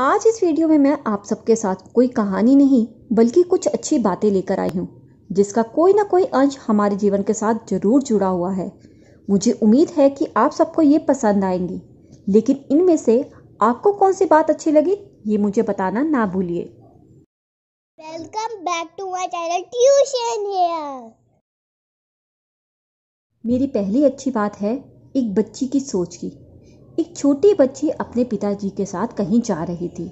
आज इस वीडियो में मैं आप सबके साथ कोई कहानी नहीं बल्कि कुछ अच्छी बातें लेकर आई हूँ जिसका कोई ना कोई अंश हमारे जीवन के साथ जरूर जुड़ा हुआ है मुझे उम्मीद है कि आप सबको ये पसंद आएंगी लेकिन इनमें से आपको कौन सी बात अच्छी लगी ये मुझे बताना ना भूलिए welcome back to my channel tuition मेरी पहली अच्छी बात है एक बच्ची की सोच की एक छोटी बच्ची अपने पिताजी के साथ कहीं जा रही थी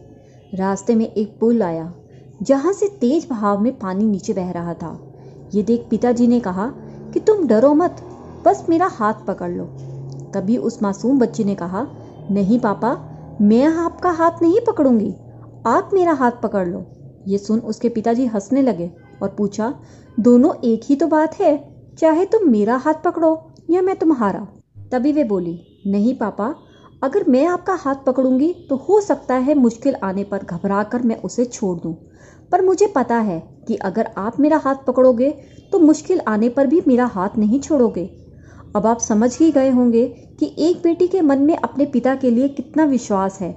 रास्ते में एक पुल आया जहाँ से तेज बहाव में पानी नीचे बह रहा था ये देख पिताजी ने कहा कि तुम डरो मत बस मेरा हाथ पकड़ लो तभी उस मासूम बच्ची ने कहा नहीं पापा मैं आपका हाथ नहीं पकड़ूंगी आप मेरा हाथ पकड़ लो ये सुन उसके पिताजी हंसने लगे और पूछा दोनों एक ही तो बात है चाहे तुम मेरा हाथ पकड़ो या मैं तुम्हारा तभी वे बोली नहीं पापा अगर मैं आपका हाथ पकड़ूंगी तो हो सकता है मुश्किल आने पर घबरा कर मैं उसे छोड़ दूं। पर मुझे पता है कि अगर आप मेरा हाथ पकड़ोगे तो मुश्किल आने पर भी मेरा हाथ नहीं छोड़ोगे अब आप समझ ही गए होंगे कि एक बेटी के मन में अपने पिता के लिए कितना विश्वास है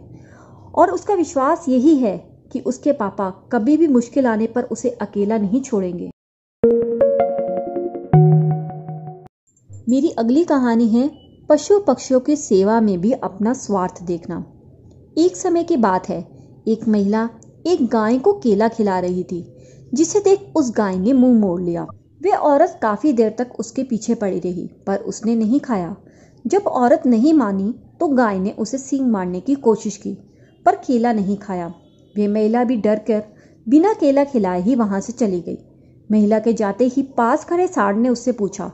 और उसका विश्वास यही है कि उसके पापा कभी भी मुश्किल आने पर उसे अकेला नहीं छोड़ेंगे मेरी अगली कहानी है पशु पक्षियों की सेवा में भी अपना स्वार्थ देखना एक समय की बात है एक महिला एक गाय को केला खिला रही थी जिसे देख उस गाय ने मुंह मोड़ लिया वे औरत काफ़ी देर तक उसके पीछे पड़ी रही पर उसने नहीं खाया जब औरत नहीं मानी तो गाय ने उसे सींग मारने की कोशिश की पर केला नहीं खाया वे महिला भी डर कर बिना केला खिलाए ही वहां से चली गई महिला के जाते ही पास खड़े साड़ ने उससे पूछा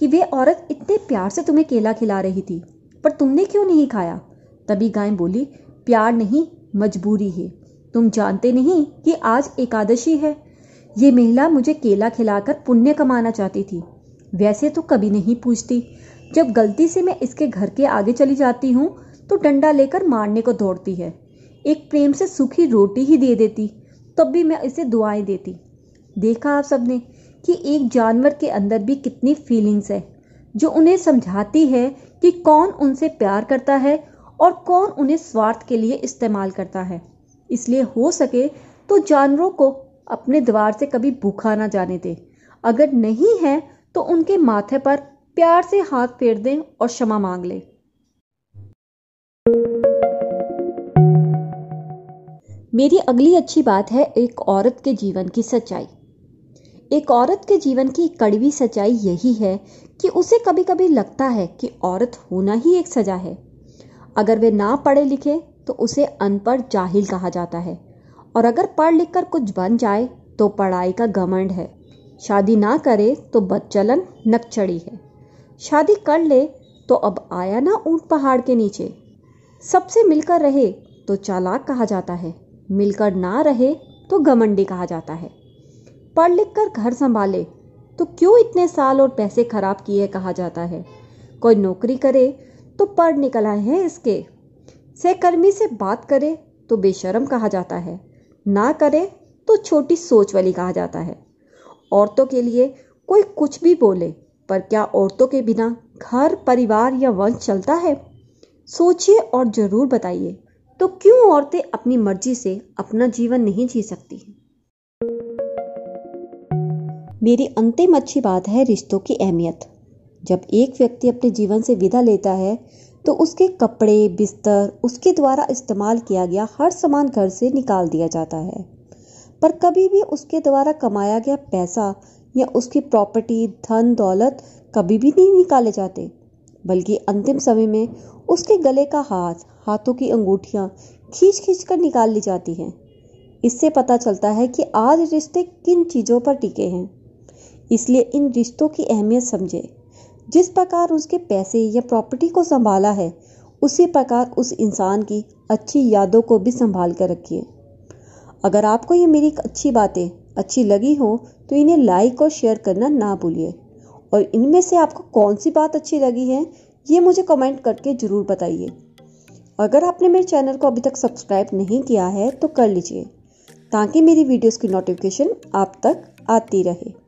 कि वे औरत इतने प्यार से तुम्हें केला खिला रही थी पर तुमने क्यों नहीं खाया तभी गाय बोली प्यार नहीं मजबूरी है तुम जानते नहीं कि आज एकादशी है ये महिला मुझे केला खिलाकर पुण्य कमाना चाहती थी वैसे तो कभी नहीं पूछती जब गलती से मैं इसके घर के आगे चली जाती हूँ तो डंडा लेकर मारने को दौड़ती है एक प्रेम से सूखी रोटी ही दे देती तब भी मैं इसे दुआएं देती देखा आप सबने कि एक जानवर के अंदर भी कितनी फीलिंग्स है जो उन्हें समझाती है कि कौन उनसे प्यार करता है और कौन उन्हें स्वार्थ के लिए इस्तेमाल करता है इसलिए हो सके तो जानवरों को अपने द्वार से कभी भूखा ना जाने दें अगर नहीं है तो उनके माथे पर प्यार से हाथ फेर दें और क्षमा मांग लें मेरी अगली अच्छी बात है एक औरत के जीवन की सच्चाई एक औरत के जीवन की कड़वी सच्चाई यही है कि उसे कभी कभी लगता है कि औरत होना ही एक सजा है अगर वे ना पढ़े लिखे तो उसे अनपढ़ जाहिल कहा जाता है और अगर पढ़ लिख कर कुछ बन जाए तो पढ़ाई का घमंड है शादी ना करे तो बदचलन नकचड़ी है शादी कर ले तो अब आया ना ऊंट पहाड़ के नीचे सबसे मिलकर रहे तो चालाक कहा जाता है मिलकर ना रहे तो घमंडी कहा जाता है पढ़ लिख कर घर संभाले तो क्यों इतने साल और पैसे खराब किए कहा जाता है कोई नौकरी करे तो पढ़ निकल आए हैं इसके सहकर्मी से बात करे तो बेशरम कहा जाता है ना करे तो छोटी सोच वाली कहा जाता है औरतों के लिए कोई कुछ भी बोले पर क्या औरतों के बिना घर परिवार या वंश चलता है सोचिए और ज़रूर बताइए तो क्यों औरतें अपनी मर्जी से अपना जीवन नहीं जी सकती मेरी अंतिम अच्छी बात है रिश्तों की अहमियत जब एक व्यक्ति अपने जीवन से विदा लेता है तो उसके कपड़े बिस्तर उसके द्वारा इस्तेमाल किया गया हर सामान घर से निकाल दिया जाता है पर कभी भी उसके द्वारा कमाया गया पैसा या उसकी प्रॉपर्टी धन दौलत कभी भी नहीं निकाले जाते बल्कि अंतिम समय में उसके गले का हाथ हाथों की अंगूठियाँ खींच खींच कर निकाल ली जाती हैं इससे पता चलता है कि आज रिश्ते किन चीज़ों पर टिके हैं इसलिए इन रिश्तों की अहमियत समझे जिस प्रकार उसके पैसे या प्रॉपर्टी को संभाला है उसी प्रकार उस इंसान की अच्छी यादों को भी संभाल कर रखिए अगर आपको ये मेरी अच्छी बातें अच्छी लगी हो तो इन्हें लाइक और शेयर करना ना भूलिए और इनमें से आपको कौन सी बात अच्छी लगी है ये मुझे कमेंट करके ज़रूर बताइए अगर आपने मेरे चैनल को अभी तक सब्सक्राइब नहीं किया है तो कर लीजिए ताकि मेरी वीडियोस की नोटिफिकेशन आप तक आती रहे